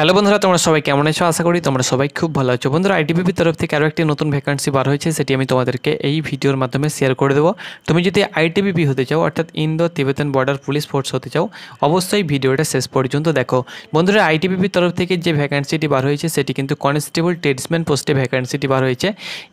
hello বন্ধুরা তোমরা সবাই কেমন আছো আশা করি তোমরা সবাই খুব ভালো আছো বন্ধুরা আইটিবিপির তরফ থেকে আরও একটি নতুন ভ্যাকান্সি বার হয়েছে সেটি আমি তোমাদেরকে এই ভিডিওর মাধ্যমে শেয়ার করে দেবো তুমি যদি আইটিবিপি হতে চাও অর্থাৎ Indo Tibetan border police force হতে চাও অবশ্যই ভিডিওটা শেষ পর্যন্ত দেখো বন্ধুরা বিপির তরফ থেকে যে ভ্যাকান্সিটি বার হয়েছে সেটি কিন্তু কনস্টেবল ট্রেডসম্যান পোস্টে ভ্যাকান্সিটি বার হয়েছে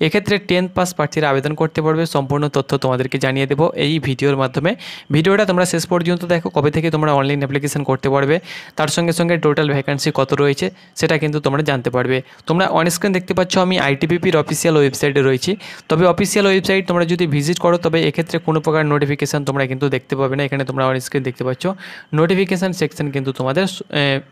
এক্ষেত্রে টেন্থ পাস প্রার্থীরা আবেদন করতে পারবে সম্পূর্ণ তথ্য তোমাদেরকে জানিয়ে দেবো এই ভিডিওর মাধ্যমে ভিডিওটা তোমরা শেষ পর্যন্ত দেখো কবে থেকে তোমরা অনলাইন অ্যাপ্লিকেশন করতে পারবে তার সঙ্গে সঙ্গে টোটাল ভ্যাকান্সি কত রয়েছে সেটা কিন্তু তোমরা জানতে পারবে তোমরা অন স্ক্রিন দেখতে পাচ্ছ আমি আইটিপিপির অফিসিয়াল ওয়েবসাইটে রয়েছি তবে অফিসিয়াল ওয়েবসাইট তোমরা যদি ভিজিট করো তবে এক্ষেত্রে কোনো প্রকার নোটিফিকেশান তোমরা কিন্তু দেখতে পাবে না এখানে তোমরা অন স্ক্রিন দেখতে পাচ্ছ নোটিফিকেশান সেকশন কিন্তু তোমাদের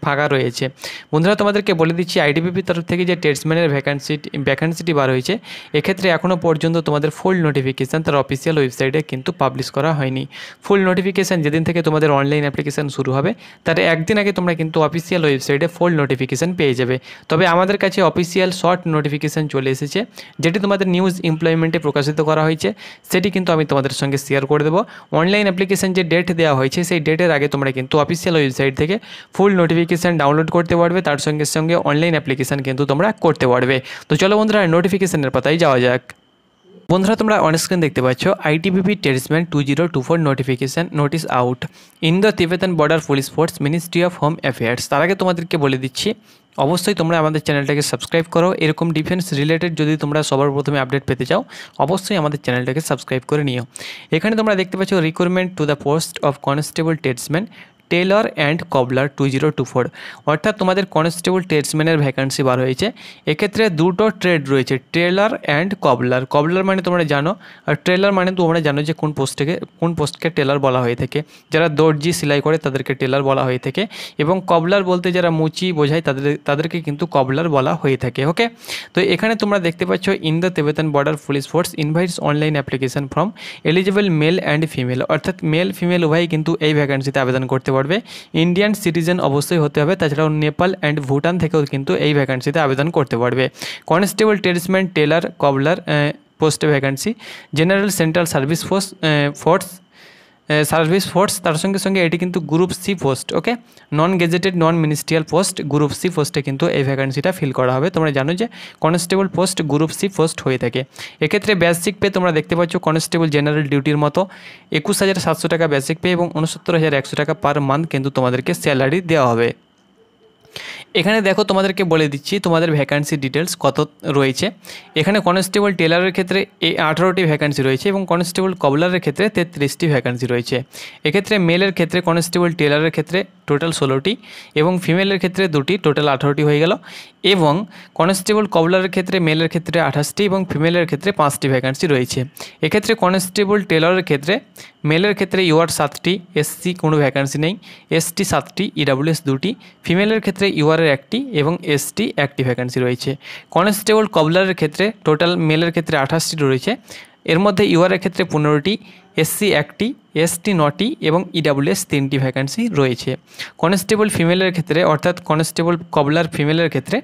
ফাঁকা রয়েছে বন্ধুরা তোমাদেরকে বলে দিচ্ছি আইটিপিপির তরফ থেকে যে টেটসম্যানের ভ্যাকান্সি ভ্যাকান্সিটি বার হয়েছে এক্ষেত্রে এখনও পর্যন্ত তোমাদের ফুল নোটিফিকেশান তার অফিসিয়াল ওয়েবসাইটে কিন্তু পাবলিশ করা হয়নি ফুল নোটিফিকেশান যেদিন থেকে তোমাদের অনলাইন অ্যাপ্লিকেশান শুরু হবে তার একদিন আগে তোমরা কিন্তু অফিসিয়াল ওয়েবসাইটে ফুল নোটিফিকেশান পেয়ে যাবে তবে আমাদের কাছে অফিসিয়াল শর্ট নোটিফিকেশান চলে এসেছে যেটি তোমাদের নিউজ এমপ্লয়মেন্টে প্রকাশিত করা হয়েছে সেটি কিন্তু আমি তোমাদের সঙ্গে শেয়ার করে দেবো অনলাইন অ্যাপ্লিকেশান যে ডেট দেওয়া হয়েছে সেই ডেটের আগে তোমরা কিন্তু অফিসিয়াল ওয়েবসাইট থেকে ফুল নোটিফিকেশান ডাউনলোড করতে পারবে তার সঙ্গে সঙ্গে অনলাইন অ্যাপ্লিকেশান কিন্তু তোমরা করতে পারবে তো চলো বন্ধুরা নোটিফিকেশানের পাতায় যাওয়া যাক বন্ধুরা তোমরা স্ক্রিন দেখতে পাচ্ছ ITBP tradesman two zero two four notification notice out in the Tibetan border police force ministry of home affairs তার আগে তোমাদেরকে বলে দিচ্ছি অবশ্যই তোমরা আমাদের চ্যানেলটাকে সাবস্ক্রাইব করো এরকম ডিফেন্স রিলেটেড যদি তোমরা সবার প্রথমে আপডেট পেতে চাও অবশ্যই আমাদের চ্যানেলটাকে সাবস্ক্রাইব করে নিও এখানে তোমরা দেখতে পাচ্ছ recruitment to the post of constable tradesman tailor and cobbler two zero two four অর্থাৎ তোমাদের কনস্টেবল ট্রেডসম্যানের ভ্যাকান্সি বার হয়েছে এক্ষেত্রে দুটো ট্রেড রয়েছে ট্রেলার অ্যান্ড কবলার কবলার মানে তোমরা জানো আর ট্রেলার মানে তোমরা জানো যে কোন পোস্টকে কোন পোস্টকে টেলার বলা হয়ে থাকে যারা দর্জি সেলাই করে তাদেরকে টেলার বলা হয়ে থাকে এবং কবলার বলতে যারা মুচি বোঝায় তাদের তাদেরকে কিন্তু কবলার বলা হয়ে থাকে ওকে তো এখানে তোমরা দেখতে পাচ্ছ in the Tibetan border police force invites online application from eligible male and female অর্থাৎ মেল ফিমেল উভয়ই কিন্তু এই ভ্যাকান্সিতে আবেদন করতে পারবে ইন্ডিয়ান সিটিজেন অবশ্যই হতে হবে তাছাড়াও নেপাল অ্যান্ড ভুটান থেকেও কিন্তু এই ভ্যাকান্সিতে আবেদন করতে পারবে কনস্টেবল টেরিসম্যান টেলার কবলার পোস্টে vacancy general central service force force service force তার সঙ্গে সঙ্গে এটি কিন্তু group C post okay non gazetted non ministerial post group C পোস্টে কিন্তু এই ভ্যাকান্সিটা ফিল করা হবে তোমরা জানো যে constable post group C post হয়ে থাকে এক্ষেত্রে বেসিক পে তোমরা দেখতে পাচ্ছ কনস্টেবল জেনারেল ডিউটির মতো একুশ হাজার সাতশো টাকা বেসিক পে এবং উনসত্তর হাজার একশো টাকা পার মান্থ কিন্তু তোমাদেরকে স্যালারি দেওয়া হবে এখানে দেখো তোমাদেরকে বলে দিচ্ছি তোমাদের ভ্যাকান্সি ডিটেলস কত রয়েছে এখানে কনস্টেবল টেলারের ক্ষেত্রে এই আঠারোটি ভ্যাকান্সি রয়েছে এবং কনস্টেবল কবলারের ক্ষেত্রে তেত্রিশটি ভ্যাকান্সি রয়েছে এক্ষেত্রে মেলের ক্ষেত্রে কনস্টেবল টেলারের ক্ষেত্রে টোটাল ষোলোটি এবং ফিমেলের ক্ষেত্রে দুটি টোটাল আঠারোটি হয়ে গেল এবং কনস্টেবল কবলারের ক্ষেত্রে মেলের ক্ষেত্রে আঠাশটি এবং ফিমেলের ক্ষেত্রে পাঁচটি ভ্যাকান্সি রয়েছে এক্ষেত্রে কনস্টেবল টেলারের ক্ষেত্রে মেলের ক্ষেত্রে ইউআর সাতটি এসসি কোনো ভ্যাকান্সি নেই এসটি সাতটি ইডাব্লিউএস e দুটি ফিমেলের ক্ষেত্রে ইউআর কবলারের একটি এবং এসটি একটি ভ্যাকান্সি রয়েছে কনস্টেবল কবলারের ক্ষেত্রে টোটাল মেলের ক্ষেত্রে আঠাশটি রয়েছে এর মধ্যে ইউআরের ক্ষেত্রে পনেরোটি এসসি একটি এসটি নটি এবং ইডাব্লিউএস e তিনটি ভ্যাকান্সি রয়েছে কনস্টেবল ফিমেলের ক্ষেত্রে অর্থাৎ কনস্টেবল কবলার ফিমেলের ক্ষেত্রে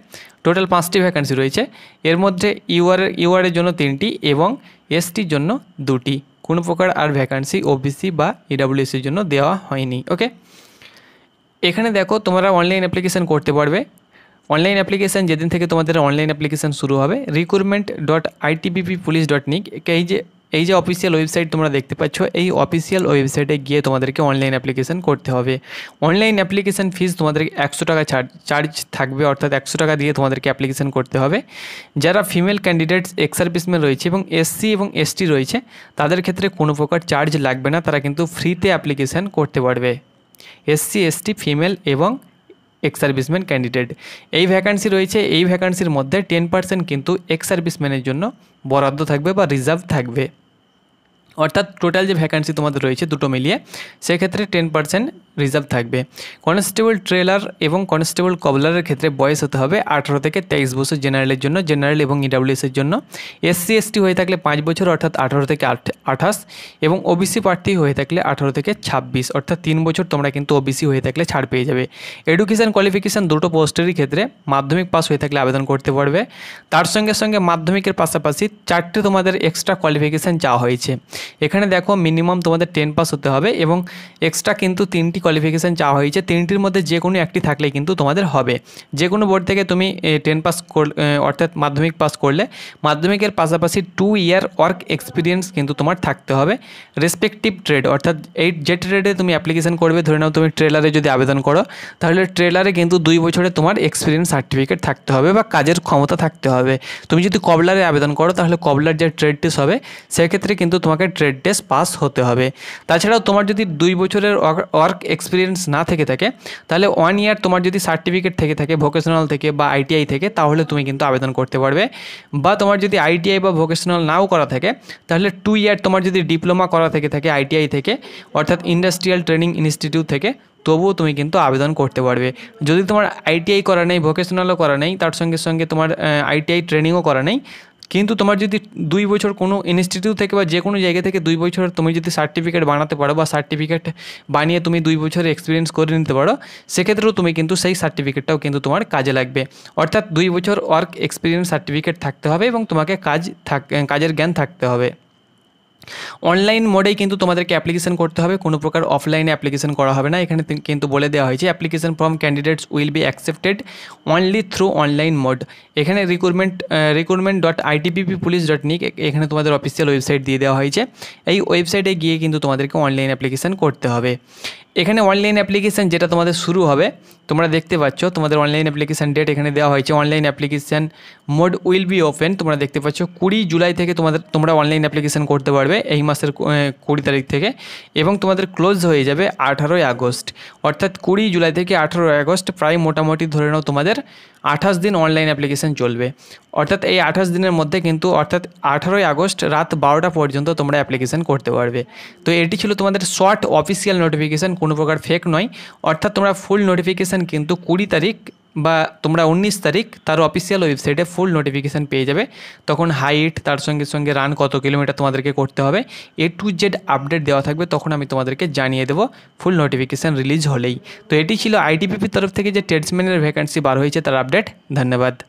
টোটাল পাঁচটি ভ্যাকান্সি রয়েছে এর মধ্যে ইউআর ইউআরের জন্য তিনটি এবং এসটির জন্য দুটি কোনো প্রকার আর ভ্যাকান্সি ওবিসি বা ইডাব্লিউএসির e জন্য দেওয়া হয়নি ওকে এখানে দেখো তোমরা অনলাইন অ্যাপ্লিকেশান করতে পারবে অনলাইন অ্যাপ্লিকেশান যেদিন থেকে তোমাদের অনলাইন অ্যাপ্লিকেশান শুরু হবে recruitment dot ITBP police dot nic এই যে এই যে অফিসিয়াল ওয়েবসাইট তোমরা দেখতে পাচ্ছ এই অফিসিয়াল ওয়েবসাইটে গিয়ে তোমাদেরকে অনলাইন অ্যাপ্লিকেশান করতে হবে অনলাইন অ্যাপ্লিকেশান ফিস তোমাদের একশো টাকা চার্জ থাকবে অর্থাৎ একশো টাকা দিয়ে তোমাদেরকে অ্যাপ্লিকেশান করতে হবে যারা ফিমেল ক্যান্ডিডেটস এক্স সার্ভিসম্যান রয়েছে এবং এসসি এবং এসটি রয়েছে তাদের ক্ষেত্রে কোনো প্রকার চার্জ লাগবে না তারা কিন্তু ফ্রিতে অ্যাপ্লিকেশান করতে পারবে এসসি এসটি ফিমেল এবং এক্স সার্ভিসম্যান ক্যান্ডিডেট এই ভ্যাকান্সি রয়েছে এই ভ্যাকান্সির মধ্যে টেন পার্সেন্ট কিন্তু এক্স সার্ভিসম্যানের জন্য বরাদ্দ থাকবে বা রিজার্ভ থাকবে অর্থাৎ টোটাল যে ভ্যাকান্সি তোমাদের রয়েছে দুটো মিলিয়ে সেক্ষেত্রে টেন পার্সেন্ট রিজার্ভ থাকবে কনস্টেবল ট্রেলার এবং কনস্টেবল কবলারের ক্ষেত্রে বয়স হতে হবে আঠারো থেকে তেইশ বছর জেনারেলের জন্য জেনারেল এবং ইডাব্লিউএসের জন্য এসসি এসটি হয়ে থাকলে পাঁচ বছর অর্থাৎ আঠারো থেকে আঠাশ এবং ওবিসি প্রার্থী হয়ে থাকলে আঠারো থেকে ছাব্বিশ অর্থাৎ তিন বছর তোমরা কিন্তু ওবিসি হয়ে থাকলে ছাড় পেয়ে যাবে এডুকেশান কোয়ালিফিকেশান দুটো পোস্টেরই ক্ষেত্রে মাধ্যমিক পাস হয়ে থাকলে আবেদন করতে পারবে তার সঙ্গে সঙ্গে মাধ্যমিকের পাশাপাশি চারটি তোমাদের এক্সট্রা কোয়ালিফিকেশান চাওয়া হয়েছে এখানে দেখো মিনিমাম তোমাদের টেন পাস হতে হবে এবং এক্সট্রা কিন্তু তিনটি কোয়ালিফিকেশান চাওয়া হয়েছে তিনটির মধ্যে যে কোনো একটি থাকলে কিন্তু তোমাদের হবে যে কোনো বোর্ড থেকে তুমি টেন পাস অর্থাৎ মাধ্যমিক পাস করলে মাধ্যমিকের পাশাপাশি টু ইয়ার ওয়ার্ক এক্সপিরিয়েন্স কিন্তু তোমার থাকতে হবে রেসপেক্টিভ ট্রেড অর্থাৎ এই যে ট্রেডে তুমি অ্যাপ্লিকেশান করবে ধরে নাও তুমি ট্রেলারে যদি আবেদন করো তাহলে ট্রেলারে কিন্তু দুই বছরে তোমার এক্সপিরিয়েন্স সার্টিফিকেট থাকতে হবে বা কাজের ক্ষমতা থাকতে হবে তুমি যদি কবলারে আবেদন করো তাহলে কবলার যে ট্রেড টেস্ট হবে সেক্ষেত্রে কিন্তু তোমাকে ট্রেড টেস্ট পাস হতে হবে তাছাড়াও তোমার যদি দুই বছরের ওয়ার্ক এক্সপিরিয়েন্স না থেকে থাকে তাহলে ওয়ান ইয়ার তোমার যদি সার্টিফিকেট থেকে থাকে ভোকেশনাল থেকে বা আইটিআই থেকে তাহলে তুমি কিন্তু আবেদন করতে পারবে বা তোমার যদি আইটিআই বা ভোকেশনাল নাও করা থাকে তাহলে টু ইয়ার তোমার যদি ডিপ্লোমা করা থেকে থাকে আইটিআই থেকে অর্থাৎ ইন্ডাস্ট্রিয়াল ট্রেনিং ইনস্টিটিউট থেকে তবুও তুমি কিন্তু আবেদন করতে পারবে যদি তোমার আইটিআই করা নেই ভোকেশনালও করা নেই তার সঙ্গে সঙ্গে তোমার আইটিআই ট্রেনিংও করা নেই কিন্তু তোমার যদি দুই বছর কোনো ইনস্টিটিউট থেকে বা যে কোনো জায়গা থেকে দুই বছর তুমি যদি সার্টিফিকেট বানাতে পারো বা সার্টিফিকেট বানিয়ে তুমি দুই বছর এক্সপিরিয়েন্স করে নিতে পারো সেক্ষেত্রেও তুমি কিন্তু সেই সার্টিফিকেটটাও কিন্তু তোমার কাজে লাগবে অর্থাৎ দুই বছর ওয়ার্ক এক্সপিরিয়েন্স সার্টিফিকেট থাকতে হবে এবং তোমাকে কাজ থাক কাজের জ্ঞান থাকতে হবে অনলাইন মোডেই কিন্তু তোমাদেরকে অ্যাপ্লিকেশন করতে হবে কোনো প্রকার অফলাইনে অ্যাপ্লিকেশন করা হবে না এখানে কিন্তু বলে দেওয়া হয়েছে application from candidates will be accepted only through online mode এখানে recruitment recruitment dot ITBP police dot nic এখানে তোমাদের অফিসিয়াল ওয়েবসাইট দিয়ে দেওয়া হয়েছে এই ওয়েবসাইটে গিয়ে কিন্তু তোমাদেরকে অনলাইন অ্যাপ্লিকেশন করতে হবে এখানে অনলাইন অ্যাপ্লিকেশান যেটা তোমাদের শুরু হবে তোমরা দেখতে পাচ্ছ তোমাদের অনলাইন অ্যাপ্লিকেশান ডেট এখানে দেওয়া হয়েছে online application mode will be open তোমরা দেখতে পাচ্ছ কুড়ি জুলাই থেকে তোমাদের তোমরা অনলাইন অ্যাপ্লিকেশান করতে পারবে এই মাসের কুড়ি তারিখ থেকে এবং তোমাদের ক্লোজ হয়ে যাবে আঠারোই আগস্ট অর্থাৎ কুড়ি জুলাই থেকে আঠারোই আগস্ট প্রায় মোটামুটি ধরে নাও তোমাদের আঠাশ দিন অনলাইন অ্যাপ্লিকেশান চলবে অর্থাৎ এই আঠাশ দিনের মধ্যে কিন্তু অর্থাৎ আঠারোই আগস্ট রাত বারোটা পর্যন্ত তোমরা অ্যাপ্লিকেশান করতে পারবে তো এটি ছিল তোমাদের শর্ট অফিসিয়াল নোটিফিকেশান কোনো প্রকার ফেক নয় অর্থাৎ তোমরা ফুল নোটিফিকেশান কিন্তু কুড়ি তারিখ বা তোমরা উনিশ তারিখ তার অফিসিয়াল ওয়েবসাইটে ফুল নোটিফিকেশান পেয়ে যাবে তখন হাইট তার সঙ্গে সঙ্গে রান কত কিলোমিটার তোমাদেরকে করতে হবে এ টু জেড আপডেট দেওয়া থাকবে তখন আমি তোমাদেরকে জানিয়ে দেবো ফুল নোটিফিকেশান রিলিজ হলেই তো এটি ছিল আইটিপিপির তরফ থেকে যে ট্রেডসম্যানের ভ্যাকান্সি বার হয়েছে তার আপডেট ধন্যবাদ